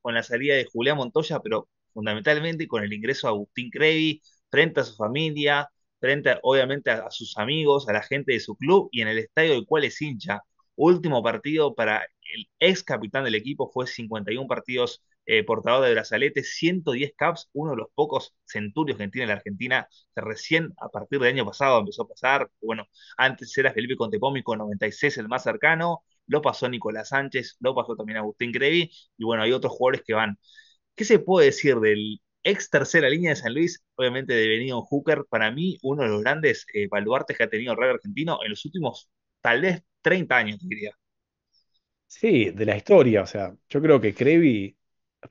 con la salida de Julián Montoya, pero fundamentalmente con el ingreso de Agustín Crevi, frente a su familia, frente obviamente a, sus amigos, a la gente de su club y en el estadio del cual es hincha. Último partido para el ex capitán del equipo fue 51 partidos eh, portador de brazalete, 110 caps, uno de los pocos centurios que tiene la Argentina, que recién a partir del año pasado empezó a pasar, bueno, antes era Felipe Contepomi 96 el más cercano, lo pasó Nicolás Sánchez, lo pasó también Agustín Crevi, y bueno, hay otros jugadores que van. ¿Qué se puede decir del ex tercera línea de San Luis, obviamente de Benito Hooker, para mí uno de los grandes eh, baluartes que ha tenido el Real argentino en los últimos tal vez 30 años, diría. Sí, de la historia, o sea, yo creo que Crevi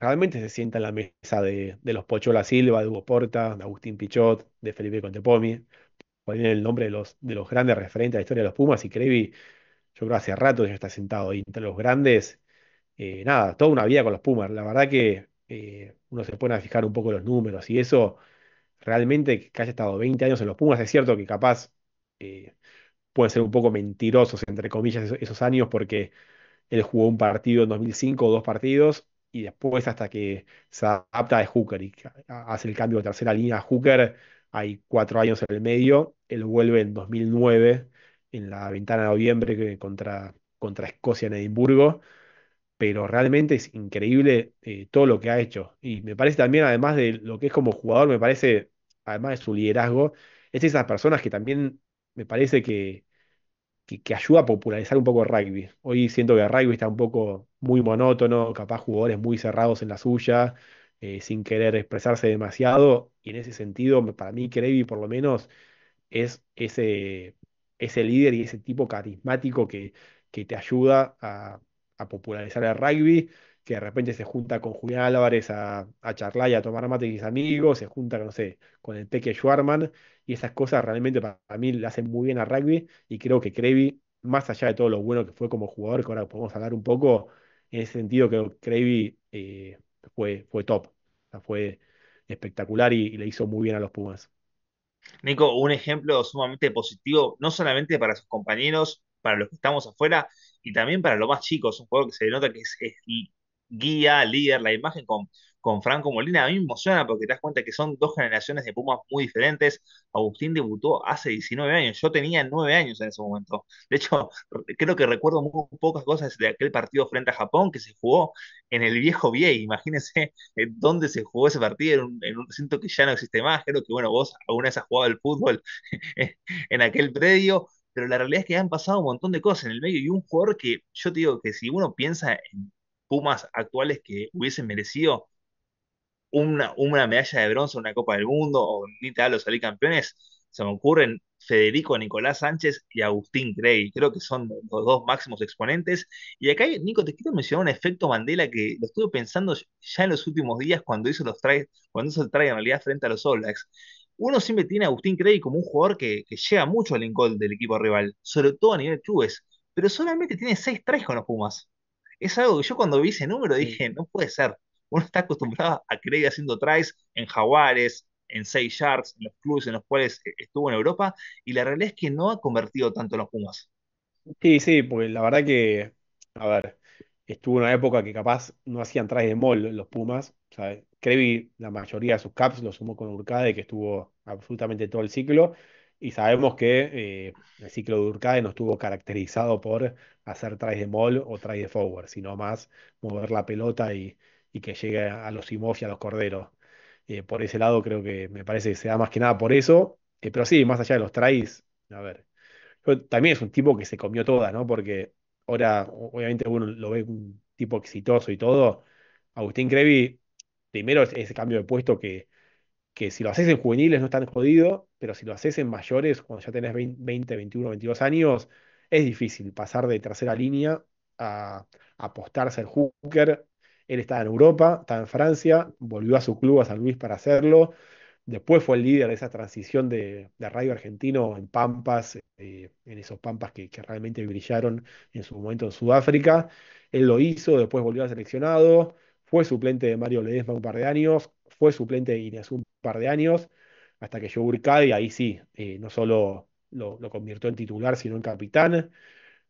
realmente se sienta en la mesa de, los Pochola Silva, de Hugo Porta, de Agustín Pichot, de Felipe Contepomi, ponen el nombre de los, de los grandes referentes a la historia de los Pumas y Crevi, yo creo hace rato ya está sentado ahí entre los grandes, eh, nada, toda una vida con los Pumas, la verdad que eh, uno se pone a fijar un poco los números y eso, realmente que haya estado 20 años en los Pumas, es cierto que capaz eh, pueden ser un poco mentirosos, entre comillas, esos, años porque él jugó un partido en 2005, dos partidos, y después hasta que se adapta de Hooker y hace el cambio de tercera línea a Hooker, hay cuatro años en el medio, él vuelve en 2009, en la ventana de noviembre eh, contra, contra Escocia en Edimburgo, pero realmente es increíble eh, todo lo que ha hecho. Y me parece también, además de lo que es como jugador, me parece, además de su liderazgo, es de esas personas que también me parece que, que, que ayuda a popularizar un poco el rugby. Hoy siento que el rugby está un poco muy monótono, capaz jugadores muy cerrados en la suya, eh, sin querer expresarse demasiado. Y en ese sentido, para mí, Krevi por lo menos es ese, ese líder y ese tipo carismático que, que te ayuda a, popularizar el rugby, que de repente se junta con Julián Álvarez a, charlar y a tomar mate con sus amigos, se junta, no sé, con el Peque Schwarman, y esas cosas realmente para mí le hacen muy bien al rugby, y creo que Krevi, más allá de todo lo bueno que fue como jugador, que ahora podemos hablar un poco, en ese sentido que Cravey eh, fue, fue top, fue espectacular y, le hizo muy bien a los Pumas. Nico, un ejemplo sumamente positivo, no solamente para sus compañeros, para los que estamos afuera, y también para los más chicos, un juego que se denota que es guía, líder, la imagen con con Franco Molina. A mí me emociona porque te das cuenta que son dos generaciones de Pumas muy diferentes. Agustín debutó hace 19 años, yo tenía 9 años en ese momento. De hecho, creo que recuerdo muy pocas cosas de aquel partido frente a Japón que se jugó en el viejo Viejo. Imagínense eh, dónde se jugó ese partido, en un, recinto que ya no existe más. Creo que, bueno, vos alguna vez has jugado el fútbol en aquel predio. Pero la realidad es que han pasado un montón de cosas en el medio y un jugador que yo te digo que si uno piensa en Pumas actuales que hubiesen merecido una, una medalla de bronce, una Copa del Mundo, o ni te hablo salir campeones, se me ocurren Federico Nicolás Sánchez y Agustín Craig. Creo que son los dos máximos exponentes. Y acá, Nico, te quiero mencionar un efecto Mandela que lo estuve pensando ya en los últimos días cuando hizo los tres cuando se el en realidad frente a los All Blacks. Uno siempre tiene a Agustín Craig como un jugador que, llega mucho al incol del equipo rival, sobre todo a nivel clubes, pero solamente tiene seis 3 con los Pumas. Es algo que yo cuando vi ese número dije, no puede ser uno está acostumbrado a creer haciendo tries en Jaguares, en 6 yards, en los clubes en los cuales eh, estuvo en Europa, y la realidad es que no ha convertido tanto en los Pumas. Sí, sí, porque la verdad que, a ver, estuvo una época que capaz no hacían tries de mol los Pumas. ¿sabes? la mayoría de sus caps lo sumó con Urcade, que estuvo absolutamente todo el ciclo. Y sabemos que eh, el ciclo de Urcade no estuvo caracterizado por hacer tries de mall o tries de forward, sino más mover la pelota y, y que llegue a los Simov y a los Corderos. Eh, por ese lado creo que me parece que se da más que nada por eso. Eh, pero sí, más allá de los traes a ver. también es un tipo que se comió todas, ¿no? Porque ahora, obviamente, uno lo ve un tipo exitoso y todo. Agustín Crevi, primero ese cambio de puesto que, que si lo haces en juveniles no es tan jodido, pero si lo haces en mayores, cuando ya tenés 20, 21, 22 años, es difícil pasar de tercera línea a apostarse al hooker él estaba en Europa, estaba en Francia, volvió a su club, a San Luis, para hacerlo. Después fue el líder de esa transición de, radio argentino en Pampas, eh, en esos Pampas que, realmente brillaron en su momento en Sudáfrica. Él lo hizo, después volvió a seleccionado, fue suplente de Mario Ledesma un par de años, fue suplente de Inés un par de años, hasta que llegó Urcade y ahí sí, eh, no solo lo, convirtió en titular, sino en capitán.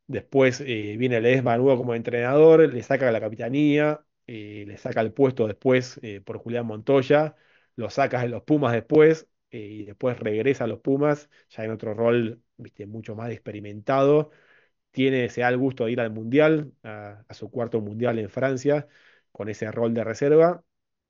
Después eh, viene Ledesma nuevo como entrenador, le saca la capitanía, eh, le saca el puesto después eh, por Julián Montoya, lo sacas de los Pumas después eh, y después regresa a los Pumas, ya en otro rol ¿viste? mucho más experimentado. Tiene, se da el gusto de ir al Mundial, a, su cuarto Mundial en Francia, con ese rol de reserva.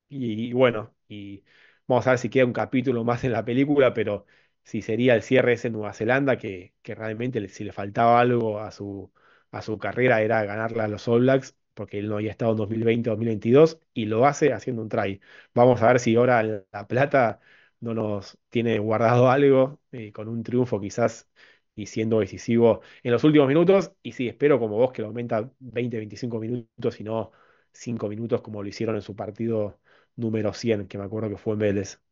Y, bueno, y vamos a ver si queda un capítulo más en la película, pero si sería el cierre ese en Nueva Zelanda, que, realmente si le faltaba algo a su, a su carrera era ganarla a los All Blacks porque él no había estado en 2020, 2022, y lo hace haciendo un try. Vamos a ver si ahora La Plata no nos tiene guardado algo, eh, con un triunfo quizás y siendo decisivo en los últimos minutos, y sí, espero como vos que lo aumenta 20, 25 minutos y no 5 minutos como lo hicieron en su partido número 100, que me acuerdo que fue en Vélez.